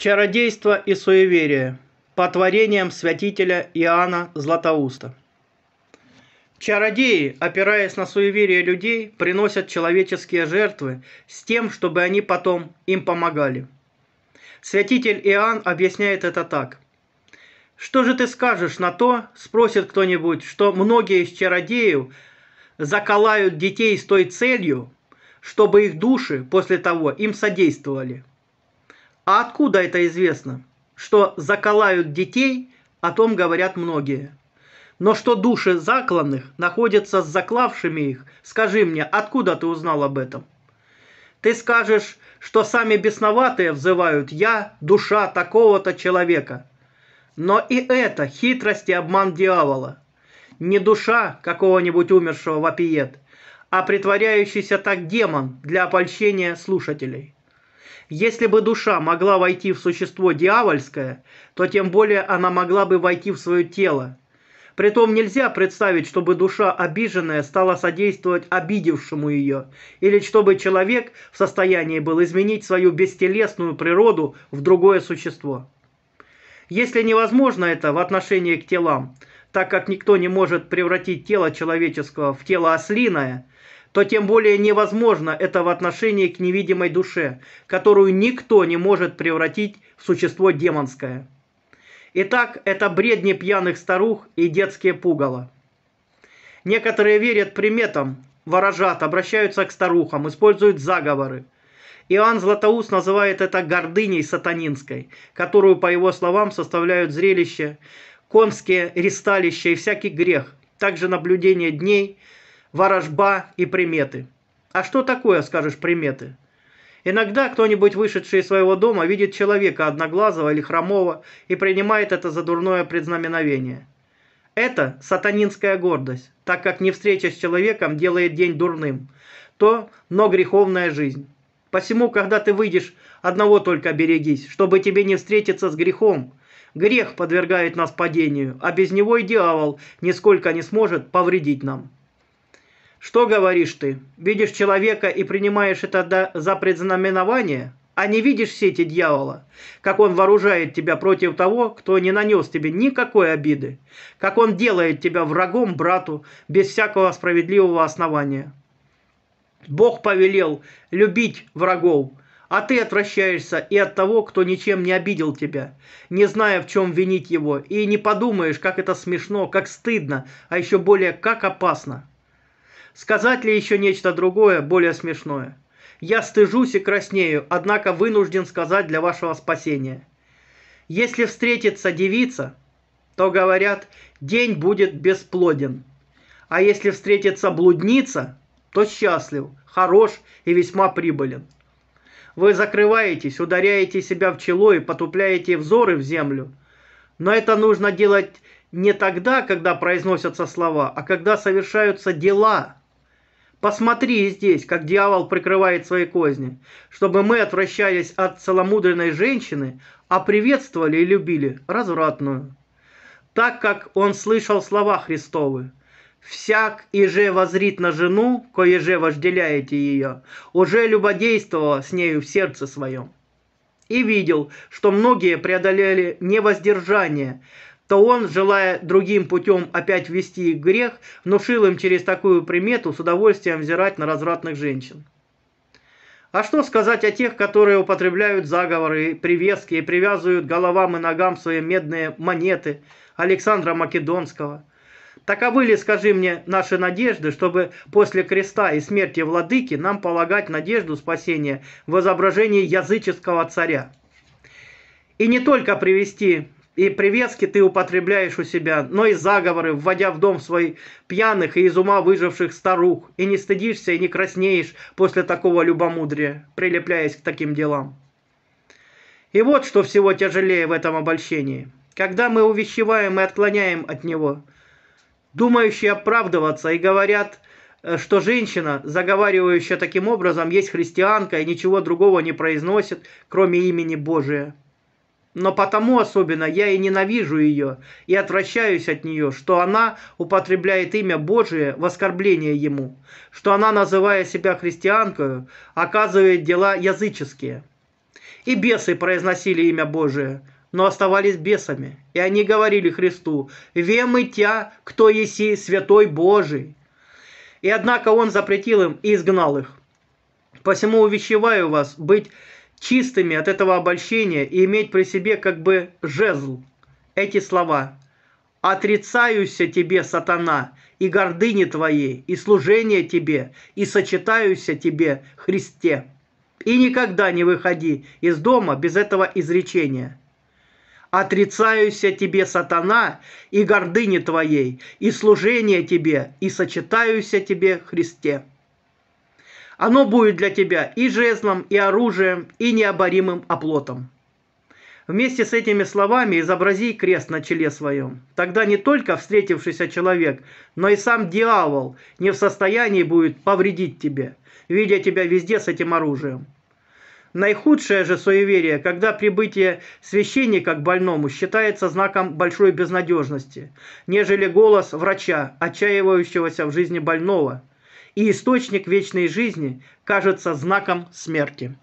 Чародейство и суеверие по творениям святителя Иоанна Златоуста. Чародеи, опираясь на суеверие людей, приносят человеческие жертвы с тем, чтобы они потом им помогали. Святитель Иоанн объясняет это так. «Что же ты скажешь на то, — спросит кто-нибудь, — что многие из чародеев заколают детей с той целью, чтобы их души после того им содействовали?» А откуда это известно? Что заколают детей, о том говорят многие. Но что души закланных находятся с заклавшими их, скажи мне, откуда ты узнал об этом? Ты скажешь, что сами бесноватые взывают «я, душа такого-то человека». Но и это хитрость и обман дьявола. Не душа какого-нибудь умершего вопиет, а притворяющийся так демон для опольщения слушателей – если бы душа могла войти в существо дьявольское, то тем более она могла бы войти в свое тело. Притом нельзя представить, чтобы душа обиженная стала содействовать обидевшему ее, или чтобы человек в состоянии был изменить свою бестелесную природу в другое существо. Если невозможно это в отношении к телам, так как никто не может превратить тело человеческого в тело ослиное – то тем более невозможно это в отношении к невидимой душе, которую никто не может превратить в существо демонское. Итак, это бредни пьяных старух и детские пугало. Некоторые верят приметам, ворожат, обращаются к старухам, используют заговоры. Иоанн Златоуст называет это гордыней сатанинской, которую, по его словам, составляют зрелище, конские ристалища и всякий грех, также наблюдение дней – ворожба и приметы. А что такое, скажешь, приметы? Иногда кто-нибудь, вышедший из своего дома, видит человека одноглазого или хромого и принимает это за дурное предзнаменовение. Это сатанинская гордость, так как не встреча с человеком делает день дурным, то, но греховная жизнь. Посему, когда ты выйдешь, одного только берегись, чтобы тебе не встретиться с грехом. Грех подвергает нас падению, а без него и дьявол нисколько не сможет повредить нам. Что говоришь ты? Видишь человека и принимаешь это за предзнаменование? А не видишь сети дьявола, как он вооружает тебя против того, кто не нанес тебе никакой обиды, как он делает тебя врагом брату без всякого справедливого основания. Бог повелел любить врагов, а ты отвращаешься и от того, кто ничем не обидел тебя, не зная, в чем винить его, и не подумаешь, как это смешно, как стыдно, а еще более, как опасно. Сказать ли еще нечто другое, более смешное? Я стыжусь и краснею, однако вынужден сказать для вашего спасения. Если встретится девица, то, говорят, день будет бесплоден. А если встретится блудница, то счастлив, хорош и весьма прибылен. Вы закрываетесь, ударяете себя в чело и потупляете взоры в землю. Но это нужно делать не тогда, когда произносятся слова, а когда совершаются дела – Посмотри здесь, как дьявол прикрывает свои козни, чтобы мы отвращались от целомудренной женщины, а приветствовали и любили развратную. Так как он слышал слова Христовы, «Всяк иже возрит на жену, кое-же вожделяете ее, уже любодействовала с нею в сердце своем». И видел, что многие преодолели невоздержание – то он, желая другим путем опять ввести их грех, внушил им через такую примету с удовольствием взирать на развратных женщин. А что сказать о тех, которые употребляют заговоры, привески и привязывают головам и ногам свои медные монеты Александра Македонского? Таковы ли, скажи мне, наши надежды, чтобы после креста и смерти владыки нам полагать надежду спасения в изображении языческого царя? И не только привести и приветски ты употребляешь у себя, но и заговоры, вводя в дом свой пьяных и из ума выживших старух, и не стыдишься и не краснеешь после такого любомудрия, прилепляясь к таким делам. И вот что всего тяжелее в этом обольщении. Когда мы увещеваем и отклоняем от него, думающие оправдываться и говорят, э, что женщина, заговаривающая таким образом, есть христианка и ничего другого не произносит, кроме имени Божия – но потому особенно я и ненавижу ее, и отвращаюсь от нее, что она употребляет имя Божие в оскорбление ему, что она, называя себя христианкою, оказывает дела языческие. И бесы произносили имя Божие, но оставались бесами, и они говорили Христу, «Вемы тя, кто еси, святой Божий». И однако он запретил им и изгнал их. Посему увещеваю вас быть чистыми от этого обольщения и иметь при себе как бы жезл эти слова. «Отрицаюся тебе, сатана, и гордыни твоей, и служение тебе, и сочетаюся тебе, Христе. И никогда не выходи из дома без этого изречения». «Отрицаюся тебе, сатана, и гордыни твоей, и служение тебе, и сочетаюся тебе, Христе». Оно будет для тебя и жезлом, и оружием, и необоримым оплотом. Вместе с этими словами изобрази крест на челе своем. Тогда не только встретившийся человек, но и сам дьявол не в состоянии будет повредить тебе, видя тебя везде с этим оружием. Наихудшее же суеверие, когда прибытие священника к больному считается знаком большой безнадежности, нежели голос врача, отчаивающегося в жизни больного – и источник вечной жизни кажется знаком смерти.